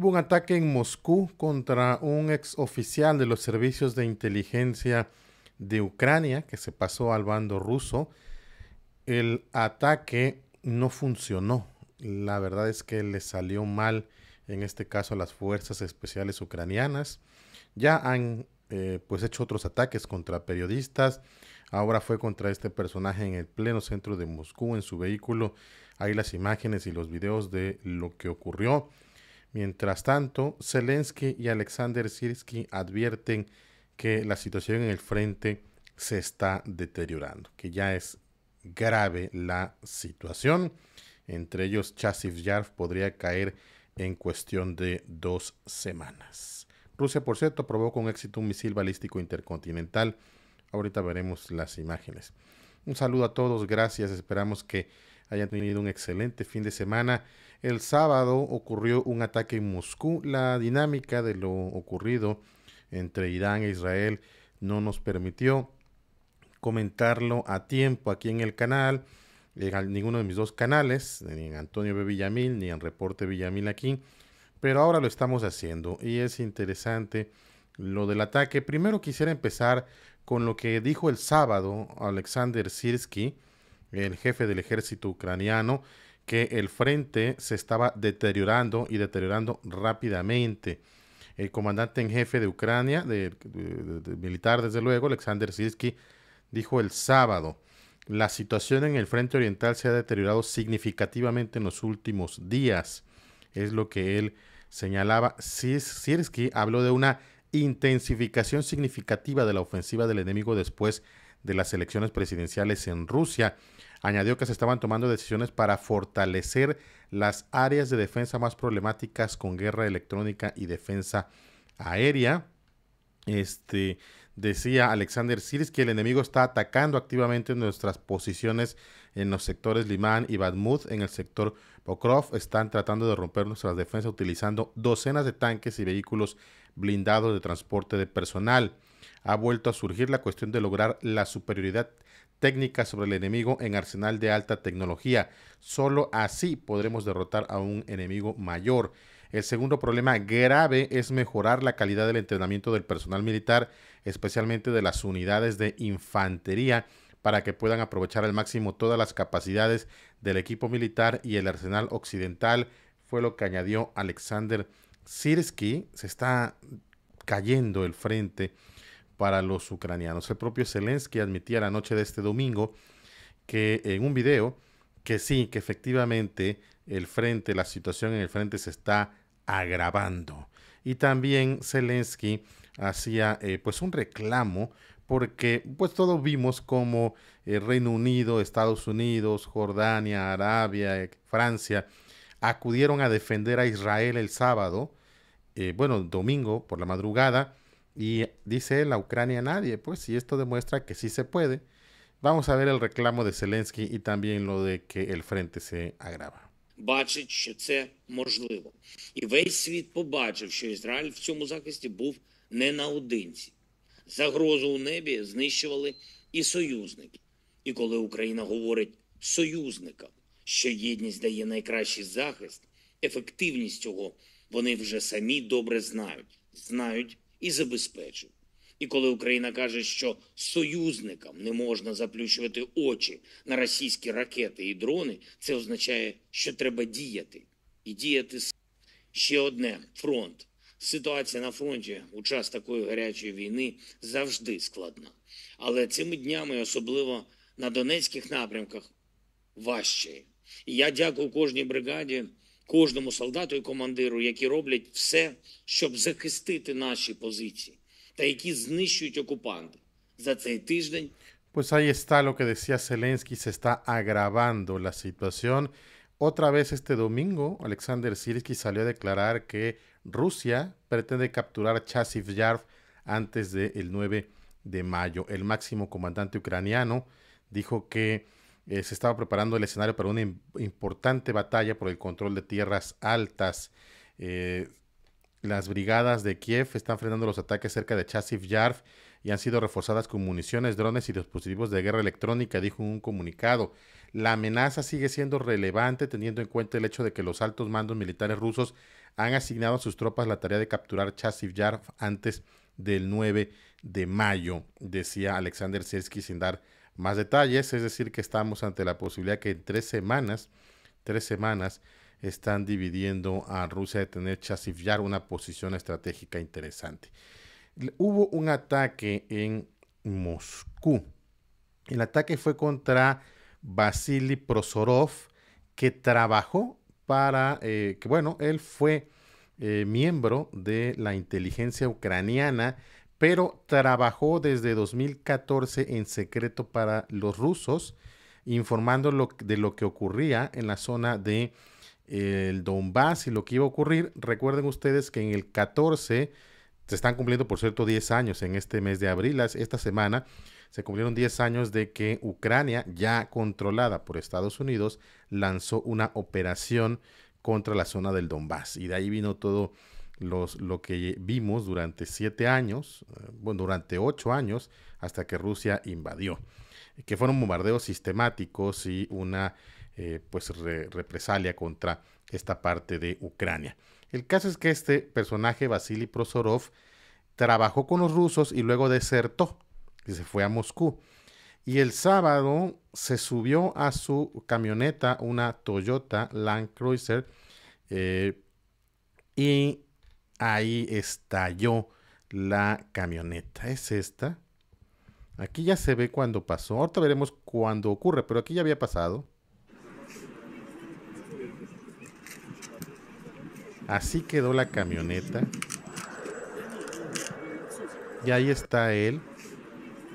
Hubo un ataque en Moscú contra un ex oficial de los servicios de inteligencia de Ucrania que se pasó al bando ruso. El ataque no funcionó. La verdad es que le salió mal, en este caso, a las fuerzas especiales ucranianas. Ya han eh, pues hecho otros ataques contra periodistas. Ahora fue contra este personaje en el pleno centro de Moscú, en su vehículo. Hay las imágenes y los videos de lo que ocurrió. Mientras tanto, Zelensky y Alexander Sirsky advierten que la situación en el frente se está deteriorando, que ya es grave la situación. Entre ellos, Chasiv Yarv podría caer en cuestión de dos semanas. Rusia, por cierto, probó con éxito un misil balístico intercontinental. Ahorita veremos las imágenes. Un saludo a todos, gracias, esperamos que hayan tenido un excelente fin de semana. El sábado ocurrió un ataque en Moscú. La dinámica de lo ocurrido entre Irán e Israel no nos permitió comentarlo a tiempo aquí en el canal, en ninguno de mis dos canales, ni en Antonio B. Villamil, ni en Reporte Villamil aquí, pero ahora lo estamos haciendo y es interesante lo del ataque. Primero quisiera empezar con lo que dijo el sábado Alexander Sirsky, el jefe del ejército ucraniano, que el frente se estaba deteriorando y deteriorando rápidamente. El comandante en jefe de Ucrania, de, militar desde luego, Alexander Sirsky, dijo el sábado, la situación en el frente oriental se ha deteriorado significativamente en los últimos días. Es lo que él señalaba. Sirsky habló de una intensificación significativa de la ofensiva del enemigo después de las elecciones presidenciales en Rusia Añadió que se estaban tomando decisiones para fortalecer las áreas de defensa más problemáticas con guerra electrónica y defensa aérea. Este, decía Alexander Siris que el enemigo está atacando activamente nuestras posiciones en los sectores Limán y Badmuth en el sector Pokrov. Están tratando de romper nuestras defensas utilizando docenas de tanques y vehículos blindados de transporte de personal. Ha vuelto a surgir la cuestión de lograr la superioridad técnicas sobre el enemigo en arsenal de alta tecnología. Solo así podremos derrotar a un enemigo mayor. El segundo problema grave es mejorar la calidad del entrenamiento del personal militar, especialmente de las unidades de infantería, para que puedan aprovechar al máximo todas las capacidades del equipo militar y el arsenal occidental, fue lo que añadió Alexander Sirsky. Se está cayendo el frente para los ucranianos. El propio Zelensky admitía la noche de este domingo que en un video que sí, que efectivamente el frente, la situación en el frente se está agravando. Y también Zelensky hacía eh, pues un reclamo porque pues todos vimos como el eh, Reino Unido, Estados Unidos, Jordania, Arabia, eh, Francia acudieron a defender a Israel el sábado, bueno, domingo por la madrugada, Y dice la Ucrania nadie, pues, y esto demuestra que sí se puede. Vamos a ver el reclamo de Zelensky y también lo de que el frente se agrava. Бачить, що це можливо, і весь світ побачив, що Ізраїль в цьому захисті був не наодинці. Загрозу у небі знищували і союзники. І коли Україна говорить союзникам, що єдність дає найкращий захист, ефективність цього вони вже самі добре знають, знають і забезпечив. І коли Україна каже, що союзникам не можна заплющувати очі на російські ракети і дрони, це означає, що треба діяти і діяти ще одне фронт. Ситуація на фронті у час такої гарячої війни завжди складна. Але цими днями, особливо на донецьких напрямках, важче. І я дякую кожній бригаді, Pues ahí está lo que decía Zelensky, se está agravando la situación. Otra vez este domingo, Alexander Zelensky salió a declarar que Rusia pretende capturar Chasiv Yarv antes del 9 de mayo. El máximo comandante ucraniano dijo que eh, se estaba preparando el escenario para una importante batalla por el control de tierras altas. Eh, las brigadas de Kiev están frenando los ataques cerca de Chasiv Yarv y han sido reforzadas con municiones, drones y dispositivos de guerra electrónica, dijo un comunicado. La amenaza sigue siendo relevante teniendo en cuenta el hecho de que los altos mandos militares rusos han asignado a sus tropas la tarea de capturar Chasiv Yarv antes del 9 de mayo, decía Alexander Sersky sin dar más detalles, es decir, que estamos ante la posibilidad que en tres semanas, tres semanas, están dividiendo a Rusia de tener Chasivyar una posición estratégica interesante. Hubo un ataque en Moscú. El ataque fue contra Vasily Prozorov, que trabajó para, eh, que bueno, él fue eh, miembro de la inteligencia ucraniana pero trabajó desde 2014 en secreto para los rusos, informando de lo que ocurría en la zona de eh, el Donbass y lo que iba a ocurrir. Recuerden ustedes que en el 14 se están cumpliendo, por cierto, 10 años en este mes de abril, esta semana se cumplieron 10 años de que Ucrania, ya controlada por Estados Unidos, lanzó una operación contra la zona del Donbass. Y de ahí vino todo lo que vimos durante siete años, eh, bueno, durante ocho años, hasta que Rusia invadió, que fueron bombardeos sistemáticos y una eh, pues represalia contra esta parte de Ucrania. El caso es que este personaje, Vasily Prozorov trabajó con los rusos y luego desertó y se fue a Moscú. Y el sábado se subió a su camioneta, una Toyota Land Cruiser, eh, y ahí estalló la camioneta. Es esta. Aquí ya se ve cuando pasó. Ahorita veremos cuando ocurre, pero aquí ya había pasado. Así quedó la camioneta. Y ahí está él.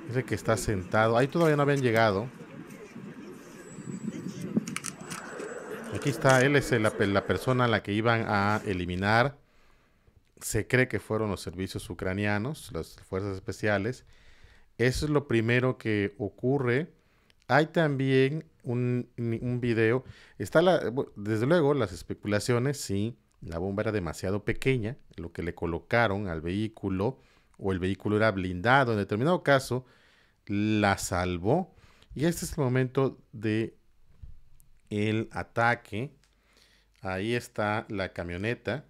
Ese que está sentado. Ahí todavía no habían llegado. Aquí está, él es la, la persona a la que iban a eliminar se cree que fueron los servicios ucranianos, las fuerzas especiales. Eso es lo primero que ocurre. Hay también un, video. Está desde luego las especulaciones, si la bomba era demasiado pequeña, lo que le colocaron al vehículo o el vehículo era blindado en determinado caso, la salvó. Y este es el momento de el ataque. Ahí está la camioneta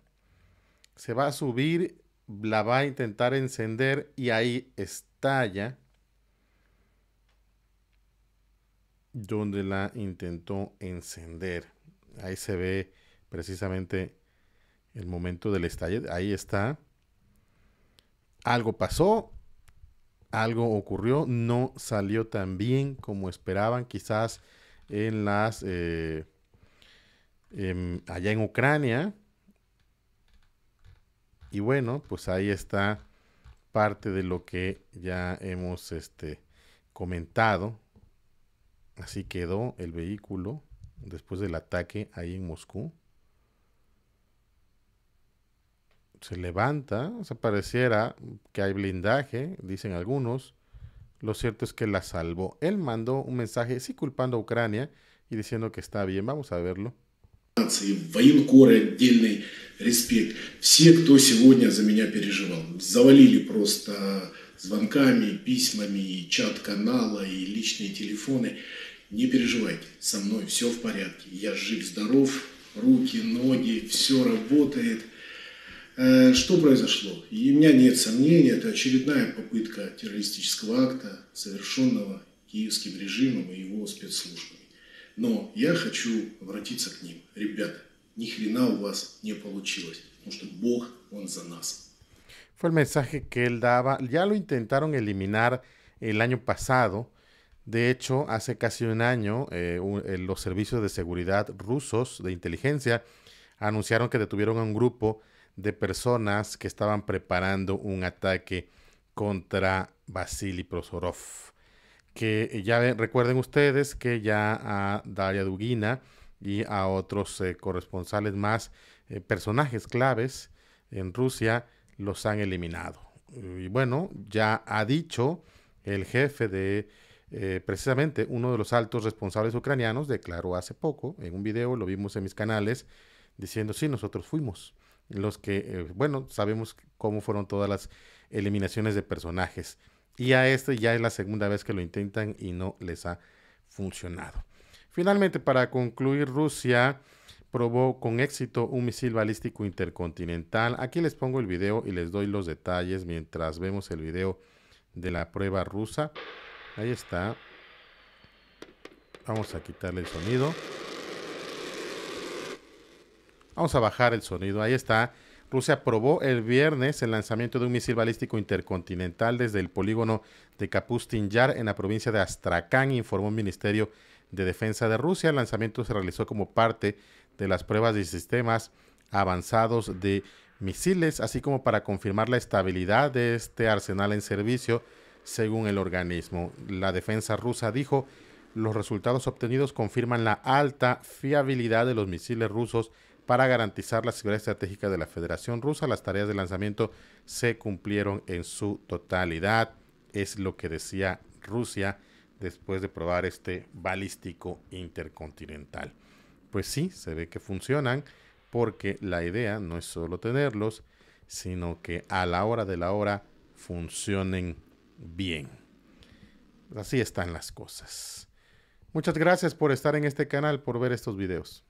se va a subir, la va a intentar encender y ahí estalla donde la intentó encender. Ahí se ve precisamente el momento del estalle. Ahí está. Algo pasó, algo ocurrió, no salió tan bien como esperaban quizás en las... Eh, em, allá en Ucrania, y bueno, pues ahí está parte de lo que ya hemos este, comentado. Así quedó el vehículo después del ataque ahí en Moscú. Se levanta, o sea, pareciera que hay blindaje, dicen algunos. Lo cierto es que la salvó. Él mandó un mensaje, sí, culpando a Ucrania y diciendo que está bien. Vamos a verlo. и военкоры отдельный респект. Все, кто сегодня за меня переживал, завалили просто звонками, письмами, и чат канала, и личные телефоны. Не переживайте, со мной все в порядке. Я жив-здоров, руки, ноги, все работает. Э, что произошло? И у меня нет сомнений, это очередная попытка террористического акта, совершенного киевским режимом и его спецслужбами. Но я хочу обратиться к ним. Ребята, ни хрена у вас не получилось, потому что Бог, Он за нас. Fue el mensaje que él daba. Ya lo intentaron eliminar el año pasado. De hecho, hace casi un año, eh, eh, los servicios de seguridad rusos de inteligencia anunciaron que detuvieron a un grupo de personas que estaban preparando un ataque contra Vasily Prozorov que ya recuerden ustedes que ya a Daria Dugina y a otros eh, corresponsales más, eh, personajes claves en Rusia, los han eliminado. Y bueno, ya ha dicho el jefe de eh, precisamente uno de los altos responsables ucranianos, declaró hace poco, en un video, lo vimos en mis canales, diciendo, sí, nosotros fuimos. Los que, bueno, sabemos cómo fueron todas las eliminaciones de personajes y a este ya es la segunda vez que lo intentan y no les ha funcionado. Finalmente, para concluir, Rusia probó con éxito un misil balístico intercontinental. Aquí les pongo el video y les doy los detalles mientras vemos el video de la prueba rusa. Ahí está. Vamos a quitarle el sonido. Vamos a bajar el sonido. Ahí está. Rusia aprobó el viernes el lanzamiento de un misil balístico intercontinental desde el polígono de Kapustin Yar en la provincia de Astrakhan, informó el Ministerio de Defensa de Rusia. El lanzamiento se realizó como parte de las pruebas de sistemas avanzados de misiles, así como para confirmar la estabilidad de este arsenal en servicio, según el organismo. La defensa rusa dijo, los resultados obtenidos confirman la alta fiabilidad de los misiles rusos para garantizar la seguridad estratégica de la Federación Rusa. Las tareas de lanzamiento se cumplieron en su totalidad, es lo que decía Rusia después de probar este balístico intercontinental. Pues sí, se ve que funcionan porque la idea no es solo tenerlos, sino que a la hora de la hora funcionen bien. Así están las cosas. Muchas gracias por estar en este canal, por ver estos videos.